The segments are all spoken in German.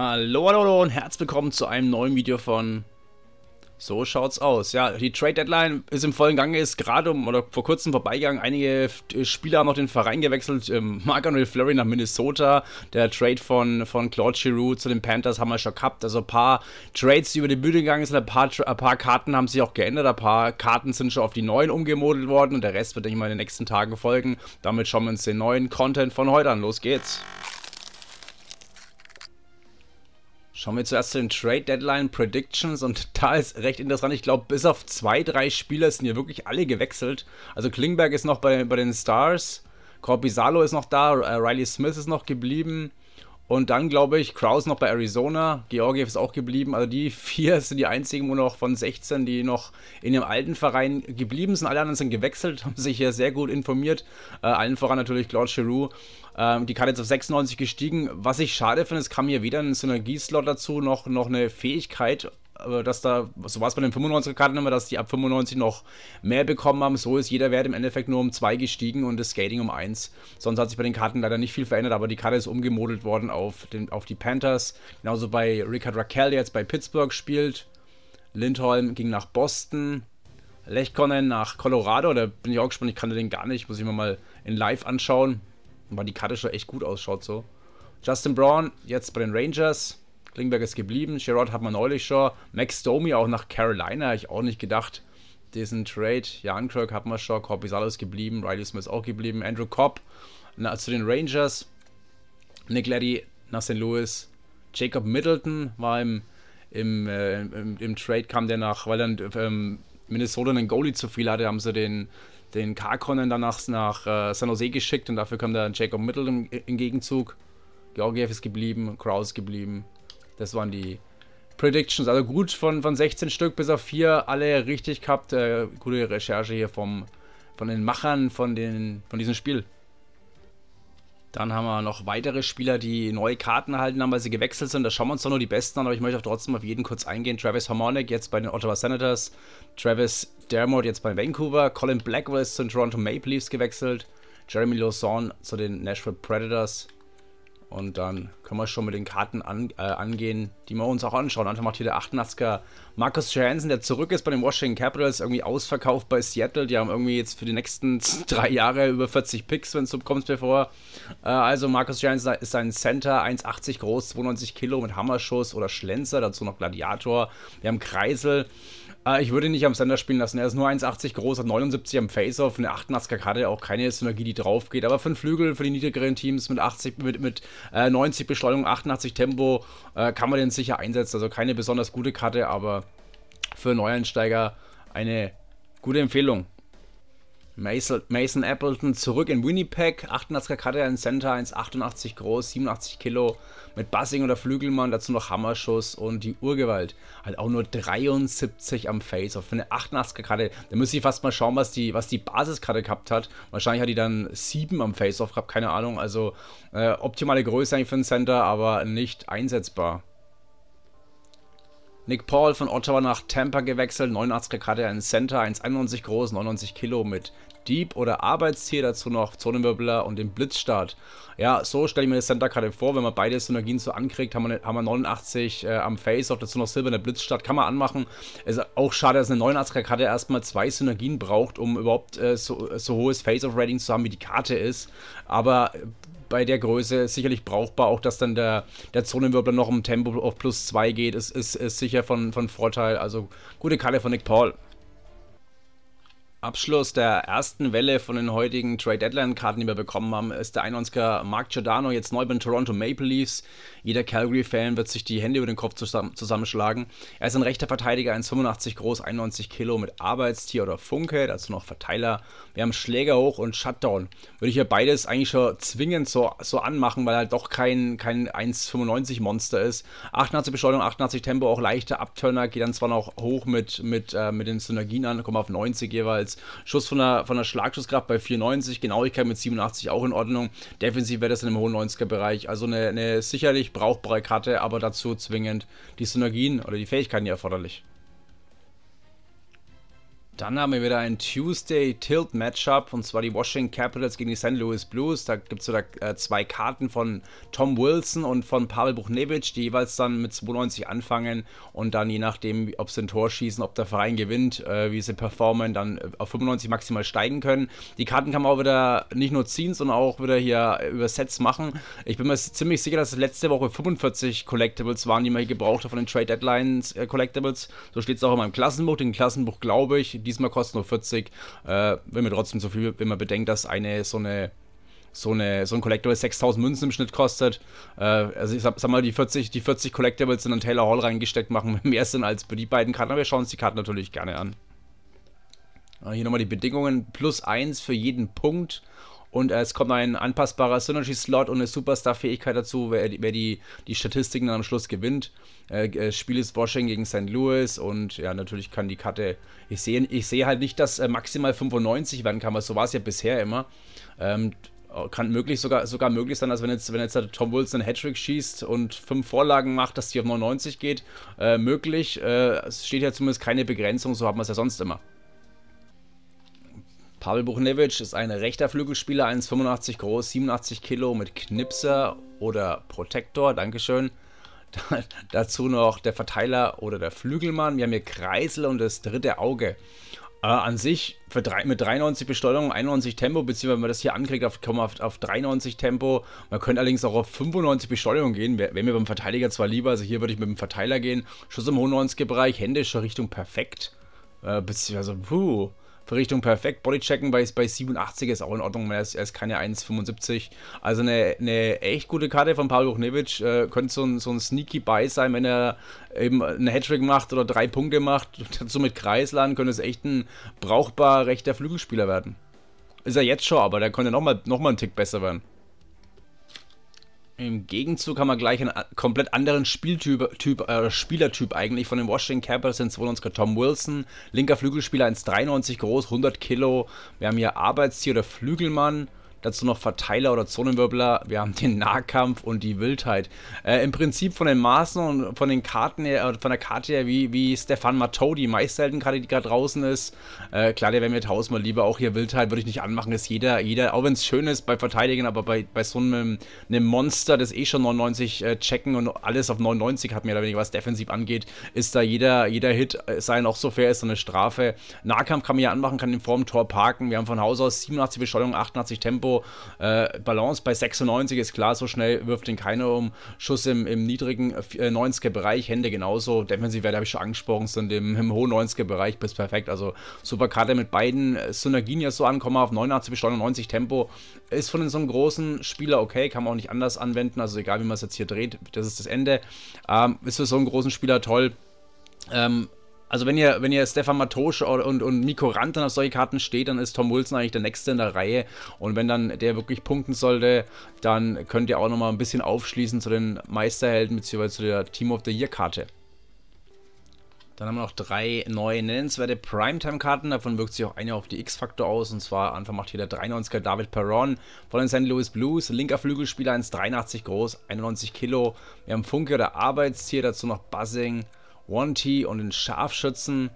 Hallo, hallo hallo und herzlich willkommen zu einem neuen Video von So schaut's aus. Ja, die Trade Deadline ist im vollen Gange, ist gerade um oder vor kurzem vorbeigegangen. Einige äh, Spieler haben noch den Verein gewechselt. Ähm, Marc Anthony Fleury nach Minnesota, der Trade von, von Claude Giroux zu den Panthers haben wir schon gehabt. Also ein paar Trades, die über die Bühne gegangen sind, ein paar, ein paar Karten haben sich auch geändert, ein paar Karten sind schon auf die neuen umgemodelt worden und der Rest wird, denke ich mal, in den nächsten Tagen folgen. Damit schauen wir uns den neuen Content von heute an. Los geht's. Schauen wir zuerst zu den Trade Deadline Predictions und da ist recht interessant. Ich glaube, bis auf zwei, drei Spieler sind hier wirklich alle gewechselt. Also Klingberg ist noch bei, bei den Stars, Corbisalo ist noch da, äh, Riley Smith ist noch geblieben. Und dann glaube ich, Krause noch bei Arizona, Georgiev ist auch geblieben. Also die vier sind die einzigen wo noch von 16, die noch in dem alten Verein geblieben sind. Alle anderen sind gewechselt, haben sich hier sehr gut informiert. Äh, allen voran natürlich Claude Giroux. Ähm, die Karte jetzt auf 96 gestiegen. Was ich schade finde, es kam hier weder ein Synergieslot dazu, noch, noch eine Fähigkeit. Äh, dass da, so war es bei den 95er Karten immer, dass die ab 95 noch mehr bekommen haben. So ist jeder Wert im Endeffekt nur um 2 gestiegen und das Skating um 1. Sonst hat sich bei den Karten leider nicht viel verändert, aber die Karte ist umgemodelt worden auf, den, auf die Panthers. Genauso bei Rickard Raquel, der jetzt bei Pittsburgh spielt. Lindholm ging nach Boston. Lechkonen nach Colorado, da bin ich auch gespannt, ich kannte den gar nicht, muss ich mir mal in live anschauen, weil die Karte schon echt gut ausschaut so. Justin Braun jetzt bei den Rangers, Klingberg ist geblieben. Sherrod hat man neulich schon. Max Domi auch nach Carolina. Ich auch nicht gedacht. Diesen Trade. Jan Kirk hat man schon. Corpisalo ist geblieben. Riley Smith ist auch geblieben. Andrew Cobb na, zu den Rangers. Nick Letty nach St. Louis. Jacob Middleton war im, im, äh, im, im, Trade, kam der nach, weil dann ähm, Minnesota einen Goalie zu viel hatte, haben sie den, den Karkonnen danach nach äh, San Jose geschickt und dafür kam dann Jacob Middleton im, im Gegenzug. Georgiev ist geblieben, Kraus geblieben. Das waren die Predictions. Also gut von, von 16 Stück bis auf 4, alle richtig gehabt. Äh, gute Recherche hier vom, von den Machern von, den, von diesem Spiel. Dann haben wir noch weitere Spieler, die neue Karten erhalten haben, weil sie gewechselt sind. Da schauen wir uns doch nur die besten an, aber ich möchte auch trotzdem auf jeden kurz eingehen. Travis Harmonic jetzt bei den Ottawa Senators, Travis Dermott jetzt bei Vancouver, Colin Blackwell ist zu den Toronto Maple Leafs gewechselt, Jeremy Lawson zu den Nashville Predators, und dann können wir schon mit den Karten an, äh, angehen, die wir uns auch anschauen. Anfang also macht hier der 88er Markus Johansson, der zurück ist bei den Washington Capitals, irgendwie ausverkauft bei Seattle. Die haben irgendwie jetzt für die nächsten drei Jahre über 40 Picks, wenn es so kommt, mir vor. Äh, also Markus Johansson ist ein Center, 1,80 groß, 92 Kilo mit Hammerschuss oder Schlenzer, dazu noch Gladiator. Wir haben Kreisel. Äh, ich würde ihn nicht am Sender spielen lassen. Er ist nur 1,80 groß, hat 79 am Face-Off. eine 88er Karte, auch keine Synergie, die drauf geht. Aber für den Flügel, für die niedrigeren Teams mit 80, mit, mit äh, 90 Beschleunigung, 88 Tempo, äh, kann man den sicher einsetzen. Also keine besonders gute Karte, aber für Neueinsteiger eine gute Empfehlung. Mason, Appleton zurück in Winnipeg, 88er Karte in Center, 1,88 groß, 87 Kilo, mit Buzzing oder Flügelmann, dazu noch Hammerschuss und die Urgewalt. Hat auch nur 73 am Face-Off. Für eine 88er Karte, da müsste ich fast mal schauen, was die, was die Basiskarte gehabt hat. Wahrscheinlich hat die dann 7 am Face-Off gehabt, keine Ahnung. Also äh, optimale Größe eigentlich für ein Center, aber nicht einsetzbar. Nick Paul von Ottawa nach Tampa gewechselt. 89er gerade ein Center, 1,91 groß, 99 Kilo mit Dieb oder Arbeitstier, dazu noch Zonenwirbler und den Blitzstart. Ja, so stelle ich mir das Center gerade vor, wenn man beide Synergien so ankriegt, haben wir, haben wir 89 äh, am Face-Off, dazu noch Silber in der Blitzstart, kann man anmachen. Ist auch schade, dass eine 89er Karte erstmal zwei Synergien braucht, um überhaupt äh, so, so hohes Face-Off-Rating zu haben, wie die Karte ist. Aber äh, bei der Größe sicherlich brauchbar. Auch dass dann der, der Zonenwirbler noch im Tempo auf plus 2 geht, ist, ist, ist sicher von, von Vorteil. Also gute Kalle von Nick Paul. Abschluss der ersten Welle von den heutigen Trade Deadline Karten, die wir bekommen haben, ist der 91er Mark Giordano jetzt neu bei den Toronto Maple Leafs. Jeder Calgary Fan wird sich die Hände über den Kopf zusammen zusammenschlagen. Er ist ein rechter Verteidiger, 1,85 groß, 91 Kilo mit Arbeitstier oder Funke, dazu noch Verteiler. Wir haben Schläger hoch und Shutdown. Würde ich ja beides eigentlich schon zwingend so, so anmachen, weil er halt doch kein, kein 1,95 Monster ist. 88 Beschleunigung, 88 Tempo, auch leichter Abturner, geht dann zwar noch hoch mit, mit, äh, mit den Synergien an, kommen auf 90 jeweils. Bengals. Schuss von der, von der Schlagschusskraft bei 94, Genauigkeit mit 87 auch in Ordnung. Defensiv wäre das in einem hohen 90er-Bereich. Also eine, eine sicherlich brauchbare Karte, aber dazu zwingend die Synergien oder die Fähigkeiten die erforderlich. Dann haben wir wieder ein Tuesday Tilt Matchup und zwar die Washington Capitals gegen die St. Louis Blues. Da gibt es wieder äh, zwei Karten von Tom Wilson und von Pavel Buchnevich, die jeweils dann mit 92 anfangen und dann je nachdem, ob sie ein Tor schießen, ob der Verein gewinnt, äh, wie sie performen, dann äh, auf 95 maximal steigen können. Die Karten kann man auch wieder nicht nur ziehen, sondern auch wieder hier übersetzt machen. Ich bin mir ziemlich sicher, dass es letzte Woche 45 Collectibles waren, die man hier gebraucht hat von den Trade Deadlines äh, Collectibles. So steht es auch in meinem Klassenbuch. Den Klassenbuch glaube ich, diesmal kosten nur 40. Äh, wenn man trotzdem so viel, wenn man bedenkt, dass eine so eine so, eine, so ein Collectible 6000 Münzen im Schnitt kostet. Äh, also ich sag, sag, mal, die 40, die 40 Collectibles in einen Taylor Hall reingesteckt machen mehr Sinn als bei die beiden Karten, aber wir schauen uns die Karten natürlich gerne an. Äh, hier nochmal die Bedingungen. Plus 1 für jeden Punkt und es kommt ein anpassbarer Synergy-Slot und eine Superstar-Fähigkeit dazu, wer, wer, die, die Statistiken dann am Schluss gewinnt. Äh, äh Spiel ist Washing gegen St. Louis und ja, natürlich kann die Karte. Ich sehe ich seh halt nicht, dass äh, maximal 95 werden kann, weil so war es ja bisher immer. Ähm, kann möglich sogar, sogar möglich sein, dass wenn jetzt, wenn jetzt Tom Wilson einen Hattrick schießt und fünf Vorlagen macht, dass die auf 99 geht. Äh, möglich. Äh, es steht ja zumindest keine Begrenzung, so hat man es ja sonst immer. Pavel Buchnevich ist ein rechter Flügelspieler, 1,85 groß, 87 Kilo mit Knipser oder Protektor, Dankeschön. Dazu noch der Verteiler oder der Flügelmann. Wir haben hier Kreisel und das dritte Auge. Äh, an sich drei, mit 93 Besteuerung, 91 Tempo, beziehungsweise wenn man das hier ankriegt, auf, kommen wir auf, auf 93 Tempo. Man könnte allerdings auch auf 95 Besteuerung gehen. Wäre wär mir beim Verteidiger zwar lieber, also hier würde ich mit dem Verteiler gehen. Schuss im hohen 90er-Bereich, Hände schon Richtung perfekt. Äh, beziehungsweise, puh. Richtung perfekt. Bodychecken bei, bei 87 ist auch in Ordnung, er ist, er ist keine 1,75. Also eine, eine echt gute Karte von Paul Buchnevich. Äh, könnte so ein, so ein Sneaky Buy sein, wenn er eben einen Hattrick macht oder drei Punkte macht. Dazu mit Kreisladen, könnte es echt ein brauchbar rechter Flügelspieler werden. Ist er jetzt schon, aber der könnte nochmal noch mal einen Tick besser werden. Im Gegenzug haben wir gleich einen komplett anderen Spieltyp, typ, äh, Spielertyp eigentlich von den Washington Capitals, wohl unsere Tom Wilson, linker Flügelspieler 1,93 groß, 100 Kilo. Wir haben hier Arbeitstier oder Flügelmann, dazu noch Verteiler oder Zonenwirbler, wir haben den Nahkampf und die Wildheit. Äh, Im Prinzip von den Maßen und von den Karten her, äh, von der Karte her, wie, wie Stefan Matteau, die Karte, die gerade draußen ist. Äh, klar, der wäre mir tausendmal lieber, auch hier Wildheit würde ich nicht anmachen, ist jeder, jeder, auch wenn es schön ist bei Verteidigen, aber bei, bei so einem, einem Monster, das eh schon 99 äh, checken und alles auf 99 hat, mehr oder weniger was defensiv angeht, ist da jeder, jeder Hit, äh, sei auch so fair, ist so eine Strafe. Nahkampf kann man hier anmachen, kann in vorm Tor parken, wir haben von Haus aus 87 Besteuerung, 88 Tempo, Tempo, äh, Balance bei 96 ist klar, so schnell wirft ihn keiner um. Schuss im, im niedrigen äh, 90er-Bereich, Hände genauso. Defensivwerte habe ich schon angesprochen, sind im, im hohen 90er-Bereich bis perfekt. Also super Karte mit beiden äh, Synergien jetzt so ankommen auf 89 bis 99 Tempo. Ist von so einem großen Spieler okay, kann man auch nicht anders anwenden. Also egal, wie man es jetzt hier dreht, das ist das Ende. Ähm, ist für so einen großen Spieler toll. Ähm, also wenn ihr, wenn ihr Stefan Matosch und, und Miko Rantan auf solche Karten steht, dann ist Tom Wilson eigentlich der Nächste in der Reihe. Und wenn dann der wirklich punkten sollte, dann könnt ihr auch nochmal ein bisschen aufschließen zu den Meisterhelden bzw. zu der Team of the Year Karte. Dann haben wir noch drei neue nennenswerte Primetime-Karten. Davon wirkt sich auch eine auf die X-Faktor aus. Und zwar Anfang macht hier der 93er David Perron von den St. Louis Blues. Linker Flügelspieler 1,83 groß, 91 Kilo. Wir haben Funke, oder Arbeitstier, dazu noch Buzzing. One-T und den Scharfschützen.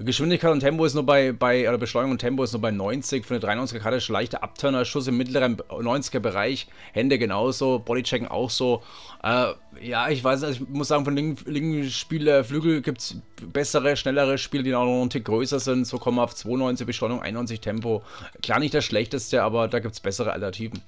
Geschwindigkeit und Tempo ist nur bei, bei, oder Beschleunigung und Tempo ist nur bei 90. Für eine 93er Karte ist leichter Abturner, Schuss im mittleren 90er Bereich, Hände genauso, Bodychecken auch so. Äh, ja, ich weiß, ich muss sagen, von linken, linken Spieler äh, Flügel gibt es bessere, schnellere Spiele, die auch noch einen Tick größer sind. So kommen wir auf 92 Beschleunigung, 91 Tempo. Klar nicht das schlechteste, aber da gibt es bessere Alternativen.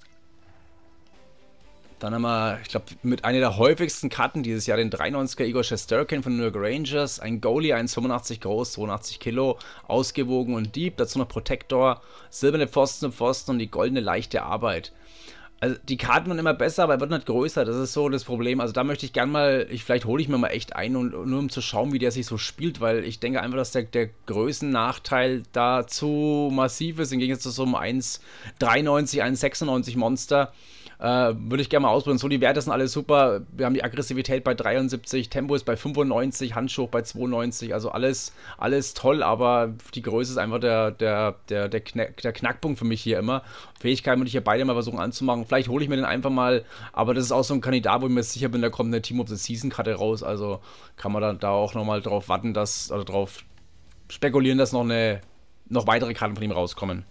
Dann haben wir, ich glaube, mit einer der häufigsten Karten dieses Jahr den 93er Igor Shesterkin von den New York Rangers. Ein Goalie, 1,85 groß, 82 Kilo, ausgewogen und deep. Dazu noch Protector, silberne Pfosten und Pfosten und die goldene leichte Arbeit. Also die Karten werden immer besser, aber er wird nicht größer. Das ist so das Problem. Also da möchte ich gerne mal, ich, vielleicht hole ich mir mal echt ein, und, nur um zu schauen, wie der sich so spielt, weil ich denke einfach, dass der, der Größennachteil da zu massiv ist. Im Gegensatz zu so einem 1,93, 1,96 Monster. Äh, Würde ich gerne mal ausprobieren. So, die Werte sind alle super. Wir haben die Aggressivität bei 73, Tempo ist bei 95, Handschuh bei 92. Also alles, alles toll, aber die Größe ist einfach der, der, der, der, Knack, der Knackpunkt für mich hier immer. Fähigkeiten würde ich hier beide mal versuchen anzumachen vielleicht hole ich mir den einfach mal. Aber das ist auch so ein Kandidat, wo ich mir sicher bin, da kommt eine Team of the Season-Karte raus. Also kann man dann da auch nochmal drauf warten, dass, oder drauf spekulieren, dass noch, eine, noch weitere Karten von ihm rauskommen.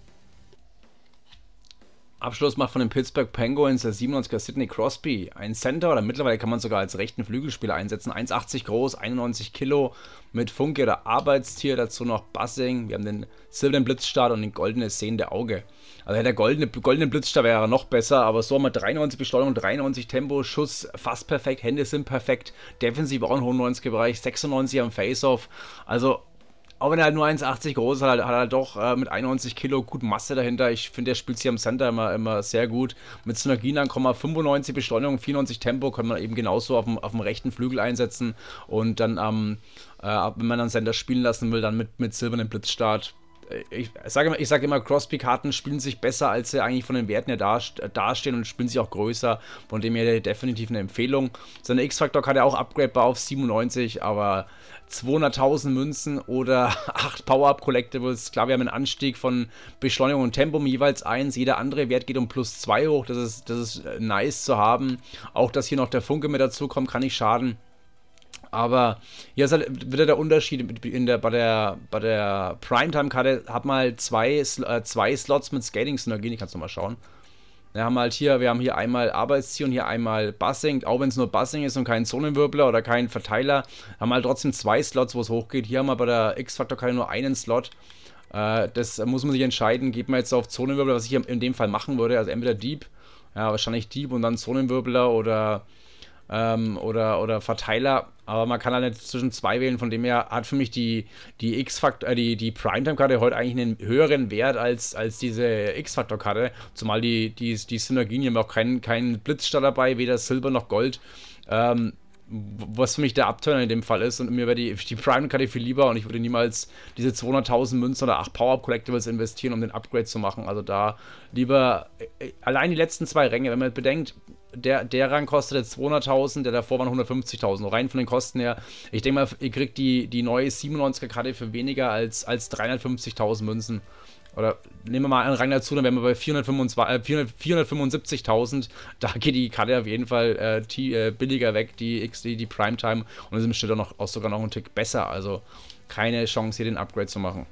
Abschluss macht von den Pittsburgh Penguins der 97er Sidney Crosby. Ein Center, oder mittlerweile kann man sogar als rechten Flügelspieler einsetzen. 1,80 groß, 91 Kilo, mit Funke, oder Arbeitstier, dazu noch Buzzing. Wir haben den silbernen Blitzstart und den goldenen sehende Auge. Also der goldene, goldene Blitzstar wäre noch besser, aber so haben wir 93 Besteuerung, 93 Tempo, Schuss fast perfekt, Hände sind perfekt, defensiv auch im hohen 90er-Bereich, 96 am Faceoff. Also auch wenn er halt nur 1,80 groß ist, hat, er halt doch äh, mit 91 Kilo gut Masse dahinter. Ich finde, der spielt hier am Center immer, immer sehr gut. Mit Synergien dann kommen 95 Beschleunigung, 94 Tempo kann man eben genauso auf dem, auf dem rechten Flügel einsetzen. Und dann, ähm, äh, wenn man dann Center spielen lassen will, dann mit, mit silbernem Blitzstart äh, ich sage immer, ich sage immer, Crosby-Karten spielen sich besser, als sie eigentlich von den Werten her dastehen und spielen sich auch größer. Von dem her definitiv eine Empfehlung. Seine X-Factor kann er auch upgradebar auf 97, aber 200.000 Münzen oder 8 Power-Up Collectibles. Klar, wir haben einen Anstieg von Beschleunigung und Tempo jeweils 1. Jeder andere Wert geht um plus 2 hoch. Das ist, das ist äh, nice zu haben. Auch, dass hier noch der Funke mit dazu kommt, kann nicht schaden. Aber ja, ist halt wieder der Unterschied in der, bei der, bei der Primetime-Karte hat man halt zwei, äh, zwei Slots mit Skating-Synergien. Ich kann es nochmal schauen. Wir haben halt hier, wir haben hier einmal Arbeitsziel und hier einmal Bussing, auch wenn es nur Bussing ist und kein Zonenwirbler oder kein Verteiler, haben wir halt trotzdem zwei Slots, wo es hochgeht. Hier haben wir bei der X-Factor-Karte nur einen Slot. Äh, das muss man sich entscheiden, geht man jetzt auf Zonenwirbler, was ich hier in dem Fall machen würde, also entweder Deep, ja, wahrscheinlich Deep und dann Zonenwirbler oder ähm, oder, oder Verteiler, aber man kann da halt nicht zwischen zwei wählen. Von dem her hat für mich die, die X-Faktor, äh, die, die Primetime-Karte heute eigentlich einen höheren Wert als, als diese X-Faktor-Karte. Zumal die, die, die Synergien, die haben auch keinen kein Blitzstar dabei, weder Silber noch Gold. Ähm, was für mich der Upturner in dem Fall ist. Und mir wäre die, die Prime-Karte viel lieber und ich würde niemals diese 200.000 Münzen oder 8 Power-Up-Collectibles investieren, um den Upgrade zu machen. Also da lieber äh, allein die letzten zwei Ränge, wenn man bedenkt, der, der Rang kostet jetzt 200.000, der davor waren 150.000. Rein von den Kosten her. Ich denke mal, ihr kriegt die, die neue 97er Karte für weniger als, als 350.000 Münzen. Oder nehmen wir mal einen Rang dazu, dann wären wir bei 475.000. Äh, da geht die Karte auf jeden Fall äh, die, äh, billiger weg, die XD, die Primetime. Und ist im Schnitt auch, noch, auch sogar noch ein Tick besser. Also keine Chance, hier den Upgrade zu machen.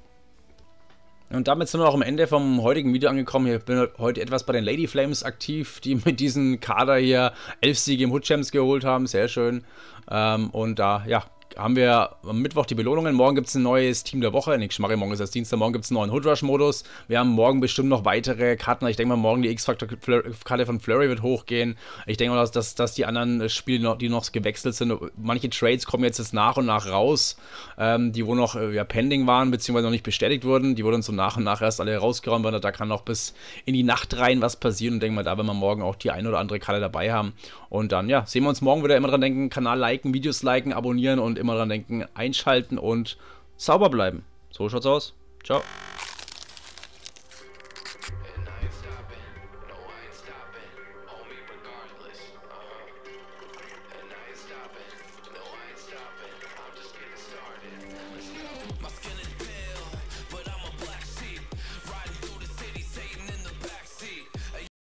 Und damit sind wir auch am Ende vom heutigen Video angekommen. Ich bin heute etwas bei den Lady Flames aktiv, die mit diesem Kader hier elf Siege im Hood Champs geholt haben. Sehr schön. Ähm, und da, ja, haben wir am Mittwoch die Belohnungen. Morgen gibt es ein neues Team der Woche. Nick Schmarri, morgen ist das Dienstag. Morgen gibt es einen neuen hoodrush Modus. Wir haben morgen bestimmt noch weitere Karten. Ich denke mal, morgen die X-Factor-Karte von Flurry wird hochgehen. Ich denke mal, dass, dass, die anderen Spiele, die noch gewechselt sind, manche Trades kommen jetzt, jetzt nach und nach raus, ähm, die wo noch äh, ja, pending waren, beziehungsweise noch nicht bestätigt wurden. Die wurden so nach und nach erst alle rausgeräumt, weil da kann noch bis in die Nacht rein was passieren. Und denke mal, da werden wir morgen auch die ein oder andere Karte dabei haben. Und dann, ja, sehen wir uns morgen wieder. Immer dran denken, Kanal liken, Videos liken, abonnieren und immer dran denken, einschalten und sauber bleiben. So schaut's aus. Ciao.